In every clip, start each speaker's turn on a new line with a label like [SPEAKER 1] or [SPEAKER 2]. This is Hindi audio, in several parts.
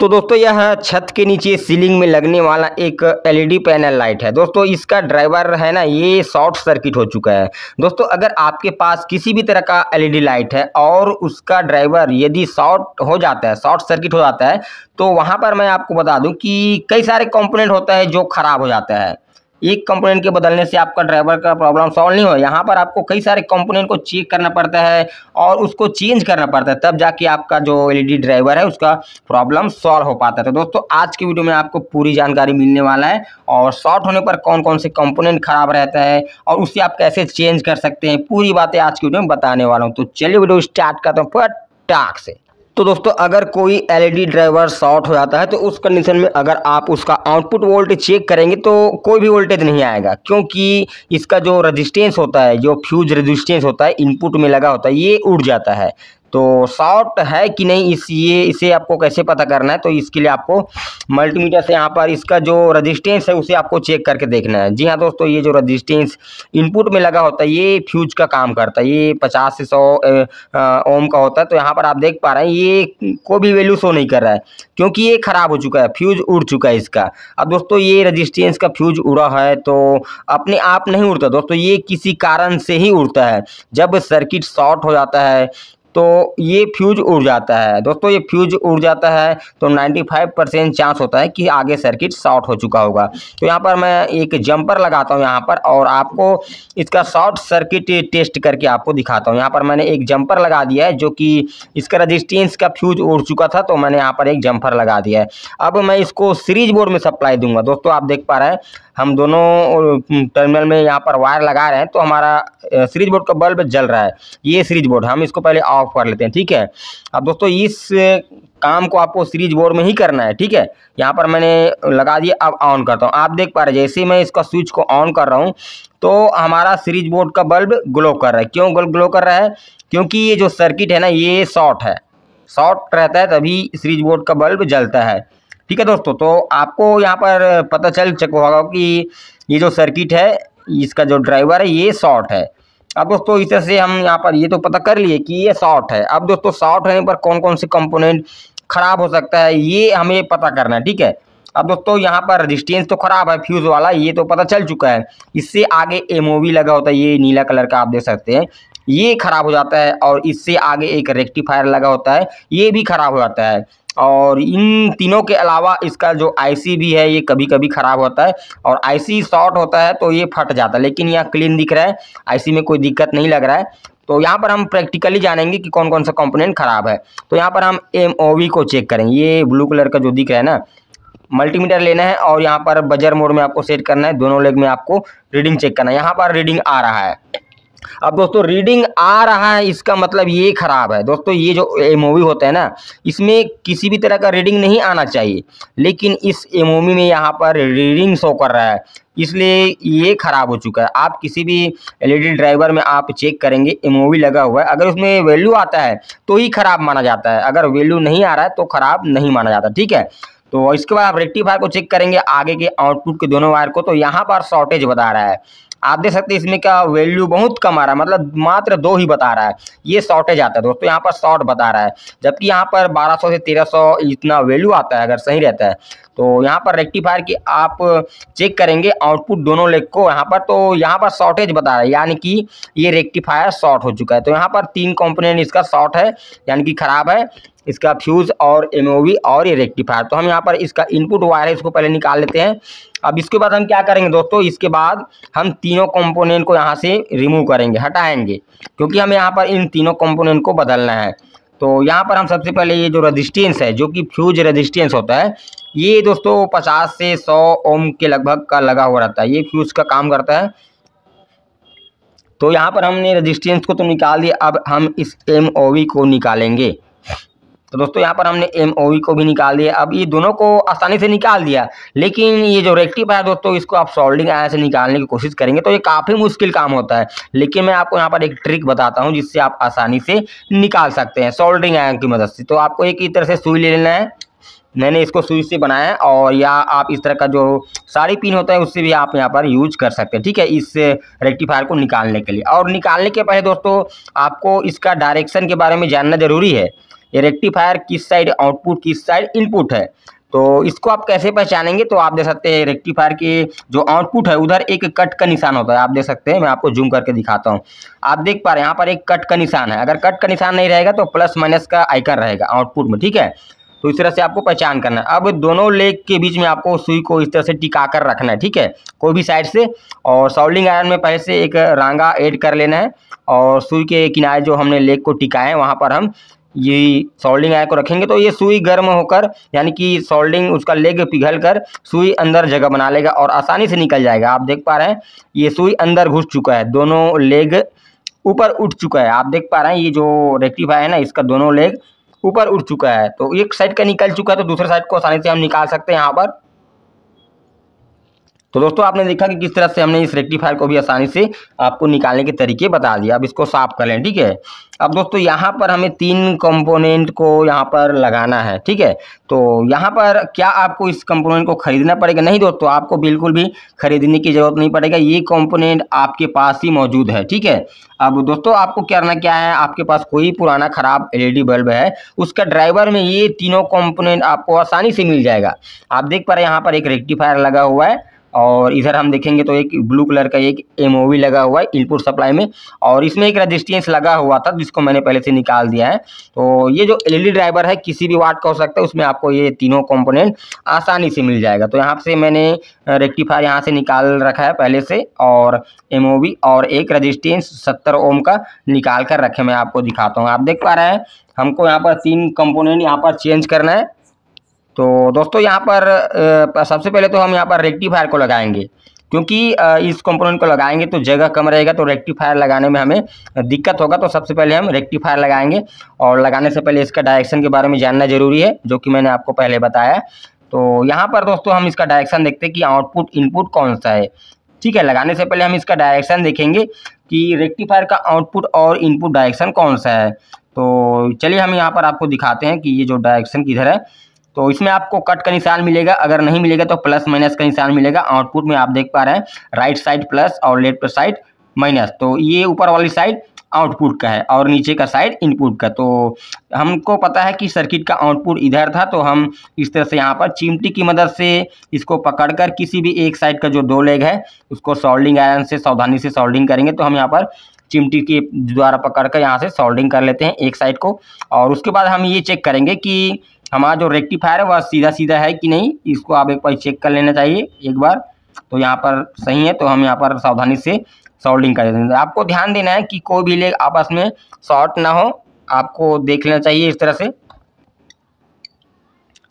[SPEAKER 1] तो दोस्तों यह छत के नीचे सीलिंग में लगने वाला एक एलईडी पैनल लाइट है दोस्तों इसका ड्राइवर है ना ये शॉर्ट सर्किट हो चुका है दोस्तों अगर आपके पास किसी भी तरह का एलईडी लाइट है और उसका ड्राइवर यदि शॉर्ट हो जाता है शॉर्ट सर्किट हो जाता है तो वहाँ पर मैं आपको बता दूँ कि कई सारे कॉम्पोनेंट होता है जो ख़राब हो जाता है एक कंपोनेंट के बदलने से आपका ड्राइवर का प्रॉब्लम सॉल्व नहीं हो यहाँ पर आपको कई सारे कंपोनेंट को चेक करना पड़ता है और उसको चेंज करना पड़ता है तब जाके आपका जो एलईडी ड्राइवर है उसका प्रॉब्लम सॉल्व हो पाता है तो दोस्तों आज की वीडियो में आपको पूरी जानकारी मिलने वाला है और शॉर्ट होने पर कौन कौन से कंपोनेंट खराब रहता है और उसे आप कैसे चेंज कर सकते हैं पूरी बातें आज की वीडियो में बताने वाला हूँ तो चलिए वीडियो स्टार्ट करता हूँ फटाक से तो दोस्तों अगर कोई एलईडी ड्राइवर शॉर्ट हो जाता है तो उस कंडीशन में अगर आप उसका आउटपुट वोल्टेज चेक करेंगे तो कोई भी वोल्टेज नहीं आएगा क्योंकि इसका जो रेजिस्टेंस होता है जो फ्यूज रेजिस्टेंस होता है इनपुट में लगा होता है ये उड़ जाता है तो शॉर्ट है कि नहीं इस ये इसे आपको कैसे पता करना है तो इसके लिए आपको मल्टीमीटर से यहाँ पर इसका जो रजिस्टेंस है उसे आपको चेक करके देखना है जी हाँ दोस्तों ये जो रजिस्टेंस इनपुट में लगा होता है ये फ्यूज का काम करता है ये पचास से सौ ओम का होता है तो यहाँ पर आप देख पा रहे हैं ये कोई भी वैल्यू शो नहीं कर रहा है क्योंकि ये ख़राब हो चुका है फ्यूज उड़ चुका है इसका अब दोस्तों ये रजिस्टेंस का फ्यूज उड़ा है तो अपने आप नहीं उड़ता दोस्तों ये किसी कारण से ही उड़ता है जब सर्किट शॉर्ट हो जाता है तो ये फ्यूज उड़ जाता है दोस्तों ये फ्यूज उड़ जाता है तो 95 परसेंट चांस होता है कि आगे सर्किट शॉर्ट हो चुका होगा तो यहाँ पर मैं एक जंपर लगाता हूँ यहाँ पर और आपको इसका शॉर्ट सर्किट टेस्ट करके आपको दिखाता हूँ यहाँ पर मैंने एक जंपर लगा दिया है जो कि इसका रजिस्टेंस का फ्यूज उड़ चुका था तो मैंने यहाँ पर एक जंपर लगा दिया है अब मैं इसको सीरीज बोर्ड में सप्लाई दूंगा दोस्तों आप देख पा रहे हैं हम दोनों टर्मिनल में यहाँ पर वायर लगा रहे हैं तो हमारा सीरीज बोर्ड का बल्ब जल रहा है ये सीरीज बोर्ड हम इसको पहले ऑफ ऑफ कर लेते हैं ठीक है अब दोस्तों इस काम को आपको सीरीज बोर्ड में ही करना है ठीक है यहाँ पर मैंने लगा दिया अब ऑन करता हूँ आप देख पा रहे जैसे मैं इसका स्विच को ऑन कर रहा हूँ तो हमारा सीरीज बोर्ड का बल्ब ग्लो कर रहा है क्यों ग्लो कर रहा है क्योंकि ये जो सर्किट है ना ये शॉर्ट है शॉर्ट रहता है तभी सीरीज बोर्ड का बल्ब जलता है ठीक है दोस्तों तो आपको यहाँ पर पता चल चुका होगा कि ये जो सर्किट है इसका जो ड्राइवर है ये शॉर्ट है अब दोस्तों इस तरह से हम यहाँ पर ये तो पता कर लिए कि ये शॉर्ट है अब दोस्तों शॉर्ट होने पर कौन कौन से कंपोनेंट खराब हो सकता है ये हमें पता करना है ठीक है अब दोस्तों यहाँ पर रजिस्टेंस तो खराब है फ्यूज़ वाला ये तो पता चल चुका है इससे आगे एम लगा होता है ये नीला कलर का आप देख सकते हैं ये खराब हो जाता है और इससे आगे एक रेक्टिफायर लगा होता है ये भी खराब हो जाता है और इन तीनों के अलावा इसका जो आईसी भी है ये कभी कभी ख़राब होता है और आईसी शॉर्ट होता है तो ये फट जाता है लेकिन यहाँ क्लीन दिख रहा है आईसी में कोई दिक्कत नहीं लग रहा है तो यहाँ पर हम प्रैक्टिकली जानेंगे कि कौन कौन सा कंपोनेंट ख़राब है तो यहाँ पर हम एम को चेक करेंगे ये ब्लू कलर का जो दिख रहा है ना मल्टीमीटर लेना है और यहाँ पर बजर मोड में आपको सेट करना है दोनों लेग में आपको रीडिंग चेक करना है यहाँ पर रीडिंग आ रहा है अब दोस्तों रीडिंग आ रहा है इसका मतलब ये खराब है दोस्तों ये जो एमओवी होता है ना इसमें किसी भी तरह का रीडिंग नहीं आना चाहिए लेकिन इस एमओवी में यहाँ पर रीडिंग शो कर रहा है इसलिए ये ख़राब हो चुका है आप किसी भी एलईडी ड्राइवर e में आप चेक करेंगे एमओवी लगा हुआ है अगर उसमें वैल्यू आता है तो ही ख़राब माना जाता है अगर वैल्यू नहीं आ रहा है तो ख़राब नहीं माना जाता ठीक है तो इसके बाद आप रेक्टिफायर को चेक करेंगे आगे के आउटपुट के दोनों वायर को तो यहाँ पर शॉर्टेज बता रहा है आप देख सकते हैं इसमें क्या वैल्यू बहुत कम आ रहा है मतलब मात्र दो ही बता रहा है ये शॉर्टेज आता है दोस्तों यहाँ पर शॉर्ट बता रहा है जबकि यहाँ पर 1200 से 1300 इतना वैल्यू आता है अगर सही रहता है तो यहाँ पर रेक्टिफायर की आप चेक करेंगे आउटपुट दोनों लेग को यहाँ पर तो यहाँ पर शॉर्टेज बता रहा है यानी कि ये रेक्टिफायर शॉर्ट हो चुका है तो यहाँ पर तीन कॉम्पोनेंट इसका शॉर्ट है यानी कि खराब है इसका फ्यूज़ और एम और ये रेक्टिफायर तो हम यहाँ पर इसका इनपुट वायर है इसको पहले निकाल लेते हैं अब इसके बाद हम क्या करेंगे दोस्तों इसके बाद हम तीनों कंपोनेंट को यहाँ से रिमूव करेंगे हटाएंगे क्योंकि हम यहाँ पर इन तीनों कंपोनेंट को बदलना है तो यहाँ पर हम सबसे पहले ये जो रजिस्टेंस है जो कि फ्यूज रजिस्टेंस होता है ये दोस्तों पचास से सौ ओम के लगभग का लगा हुआ रहता है ये फ्यूज का काम करता है तो यहाँ पर हमने रजिस्टेंस को तो निकाल दिया अब हम इस एम को निकालेंगे तो दोस्तों यहाँ पर हमने एम ओ e को भी निकाल दिया अब ये दोनों को आसानी से निकाल दिया लेकिन ये जो रेक्टिफायर दोस्तों इसको आप सोल्डिंग आया से निकालने की कोशिश करेंगे तो ये काफ़ी मुश्किल काम होता है लेकिन मैं आपको यहाँ पर एक ट्रिक बताता हूँ जिससे आप आसानी से निकाल सकते हैं सॉल्डिंग आयन की मदद से तो आपको एक ही तरह से सुई ले लेना है मैंने इसको सुई से बनाया है और या आप इस तरह का जो साड़ी पिन होता है उससे भी आप यहाँ पर यूज कर सकते हैं ठीक है इस रेक्टिफायर को निकालने के लिए और निकालने के पहले दोस्तों आपको इसका डायरेक्शन के बारे में जानना ज़रूरी है ये रेक्टिफायर किस साइड आउटपुट किस साइड इनपुट है तो इसको आप कैसे पहचानेंगे तो आप देख सकते हैं रेक्टिफायर के जो आउटपुट है उधर एक कट का निशान होता है आप देख सकते हैं मैं आपको जूम करके दिखाता हूँ आप देख पा रहे हैं यहाँ पर एक कट का निशान है अगर कट का निशान नहीं रहेगा तो प्लस माइनस का आइकन रहेगा आउटपुट में ठीक है तो इस तरह से आपको पहचान करना है अब दोनों लेग के बीच में आपको सुई को इस तरह से टिका कर रखना है ठीक है कोई भी साइड से और सॉल्डिंग आयरन में पहले से एक रांगा ऐड कर लेना है और सुई के किनारे जो हमने लेग को टिकाए हैं वहाँ पर हम ये सोल्डिंग आय को रखेंगे तो ये सुई गर्म होकर यानी कि सोल्डिंग उसका लेग पिघल कर सुई अंदर जगह बना लेगा और आसानी से निकल जाएगा आप देख पा रहे हैं ये सुई अंदर घुस चुका है दोनों लेग ऊपर उठ चुका है आप देख पा रहे हैं ये जो रेक्टिफाई है ना इसका दोनों लेग ऊपर उठ चुका है तो एक साइड का निकल चुका है तो दूसरे साइड को आसानी से हम निकाल सकते हैं यहाँ पर तो दोस्तों आपने देखा कि किस तरह से हमने इस रेक्टिफायर को भी आसानी से आपको निकालने के तरीके बता दिया अब इसको साफ कर लें ठीक है अब दोस्तों यहाँ पर हमें तीन कंपोनेंट को यहाँ पर लगाना है ठीक है तो यहाँ पर क्या आपको इस कंपोनेंट को ख़रीदना पड़ेगा नहीं दोस्तों आपको बिल्कुल भी ख़रीदने की ज़रूरत नहीं पड़ेगा ये कॉम्पोनेंट आपके पास ही मौजूद है ठीक है अब दोस्तों आपको करना क्या है आपके पास कोई पुराना ख़राब एल बल्ब है उसका ड्राइवर में ये तीनों कॉम्पोनेंट आपको आसानी से मिल जाएगा आप देख पा रहे यहाँ पर एक रेक्टिफायर लगा हुआ है और इधर हम देखेंगे तो एक ब्लू कलर का एक एम लगा हुआ है इनपुट सप्लाई में और इसमें एक रजिस्टेंस लगा हुआ था जिसको मैंने पहले से निकाल दिया है तो ये जो एलईडी ड्राइवर e है किसी भी वाट का हो सकता है उसमें आपको ये तीनों कंपोनेंट आसानी से मिल जाएगा तो यहाँ से मैंने रेक्टिफायर यहाँ से निकाल रखा है पहले से और एम और एक रजिस्टेंस सत्तर ओम का निकाल कर रखे मैं आपको दिखाता हूँ आप देख पा रहे हैं हमको यहाँ पर तीन कंपोनेंट यहाँ पर चेंज करना है तो दोस्तों यहाँ पर सबसे पहले तो हम यहाँ पर रेक्टिफायर को लगाएंगे क्योंकि इस कंपोनेंट को लगाएंगे तो जगह कम रहेगा तो रेक्टिफायर लगाने में हमें दिक्कत होगा तो सबसे पहले हम रेक्टिफायर लगाएंगे और लगाने से पहले इसका डायरेक्शन के बारे में जानना जरूरी है जो कि मैंने आपको पहले बताया तो यहाँ पर दोस्तों हम इसका डायरेक्शन देखते हैं कि आउटपुट इनपुट कौन सा है ठीक है लगाने से पहले हम इसका डायरेक्शन देखेंगे कि रेक्टिफायर का आउटपुट और इनपुट डायरेक्शन कौन सा है तो चलिए हम यहाँ पर आपको दिखाते हैं कि ये जो डायरेक्शन किधर है तो इसमें आपको कट का निशान मिलेगा अगर नहीं मिलेगा तो प्लस माइनस का निशान मिलेगा आउटपुट में आप देख पा रहे हैं राइट साइड प्लस और लेफ्ट साइड माइनस तो ये ऊपर वाली साइड आउटपुट का है और नीचे का साइड इनपुट का तो हमको पता है कि सर्किट का आउटपुट इधर था तो हम इस तरह से यहाँ पर चिमटी की मदद से इसको पकड़कर किसी भी एक साइड का जो दो लेग है उसको सोल्डिंग आयरन से सावधानी से सोल्डिंग करेंगे तो हम यहाँ पर चिमटी के द्वारा पकड़ कर यहाँ से सोल्डिंग कर लेते हैं एक साइड को और उसके बाद हम ये चेक करेंगे कि हमारा जो रेक्टिफायर है वह सीधा सीधा है कि नहीं इसको आप एक बार चेक कर लेना चाहिए एक बार तो यहाँ पर सही है तो हम यहाँ पर सावधानी से सोल्डिंग कर देते हैं आपको ध्यान देना है कि कोई भी लेग आपस में शॉर्ट ना हो आपको देख लेना चाहिए इस तरह से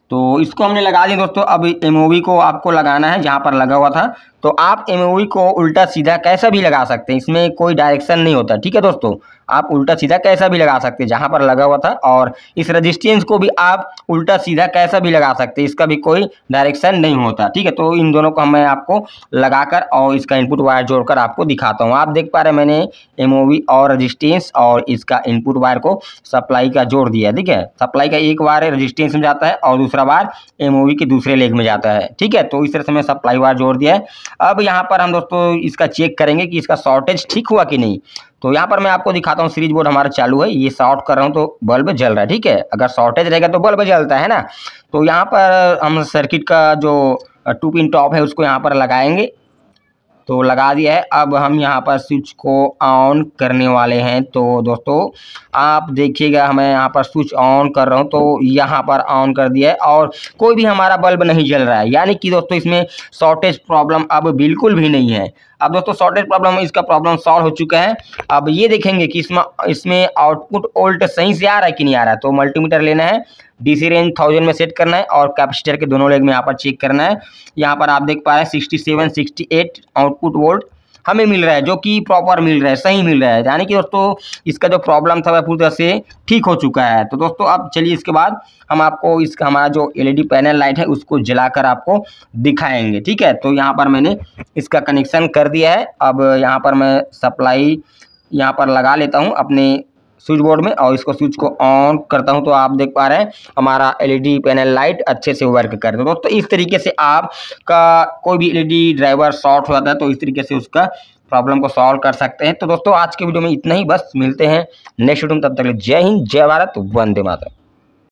[SPEAKER 1] तो इसको हमने लगा दिया दोस्तों अब एमओवी को आपको लगाना है जहाँ पर लगा हुआ था तो आप एम e को उल्टा सीधा कैसा भी लगा सकते हैं इसमें कोई डायरेक्शन नहीं होता ठीक है दोस्तों आप उल्टा सीधा कैसा भी लगा सकते हैं जहाँ पर लगा हुआ था और इस रेजिस्टेंस को भी आप उल्टा सीधा कैसा भी लगा सकते हैं इसका भी कोई डायरेक्शन नहीं होता ठीक है तो इन दोनों को मैं आपको लगाकर और इसका इनपुट वायर जोड़कर आपको दिखाता हूँ आप देख पा रहे मैंने एम e और रजिस्टेंस और इसका इनपुट वायर को सप्लाई का जोड़ दिया ठीक है सप्लाई का एक वायर रजिस्टेंस में जाता है और दूसरा वायर एम e के दूसरे लेग में जाता है ठीक है तो इस तरह से मैं सप्लाई वायर जोड़ दिया है अब यहाँ पर हम दोस्तों इसका चेक करेंगे कि इसका शॉर्टेज ठीक हुआ कि नहीं तो यहाँ पर मैं आपको दिखाता हूँ सीरीज बोर्ड हमारा चालू है ये शॉर्ट कर रहा हूँ तो बल्ब जल रहा है ठीक है अगर शॉर्टेज रहेगा तो बल्ब जलता है ना तो यहाँ पर हम सर्किट का जो टू पिन टॉप है उसको यहाँ पर लगाएंगे तो लगा दिया है अब हम यहाँ पर स्विच को ऑन करने वाले हैं तो दोस्तों आप देखिएगा हमें यहाँ पर स्विच ऑन कर रहा हूँ तो यहाँ पर ऑन कर दिया है और कोई भी हमारा बल्ब नहीं जल रहा है यानी कि दोस्तों इसमें शॉर्टेज प्रॉब्लम अब बिल्कुल भी नहीं है अब दोस्तों शॉर्टेज प्रॉब्लम इसका प्रॉब्लम सॉल्व हो चुका है अब ये देखेंगे कि इसमें इसमें आउटपुट ओल्ट सही से आ रहा है कि नहीं आ रहा है तो मल्टीमीटर लेना है डीसी रेंज थाउजेंड में सेट करना है और कैपेसिटर के दोनों लेग में यहाँ पर चेक करना है यहाँ पर आप देख पा रहे हैं sixty seven sixty eight output volt हमें मिल रहा है जो कि प्रॉपर मिल रहा है सही मिल रहा है यानी कि दोस्तों इसका जो प्रॉब्लम था वह पूरी तरह से ठीक हो चुका है तो दोस्तों अब चलिए इसके बाद हम आपको इसका हमारा जो एलईडी पैनल लाइट है उसको जलाकर आपको दिखाएंगे ठीक है तो यहाँ पर मैंने इसका कनेक्शन कर दिया है अब यहाँ पर मैं सप्लाई यहाँ पर लगा लेता हूँ अपने स्विच बोर्ड में और इसको स्विच को ऑन करता हूं तो आप देख पा रहे हैं हमारा एलईडी पैनल लाइट अच्छे से वर्क कर रहे हैं दोस्तों इस तरीके से आपका कोई भी एलईडी ड्राइवर शॉर्ट हो जाता है तो इस तरीके से उसका प्रॉब्लम को सॉल्व कर सकते हैं तो दोस्तों आज के वीडियो में इतना ही बस मिलते हैं नेक्स्ट वीडियो में तब तक जय हिंद जय भारत वंदे मातरम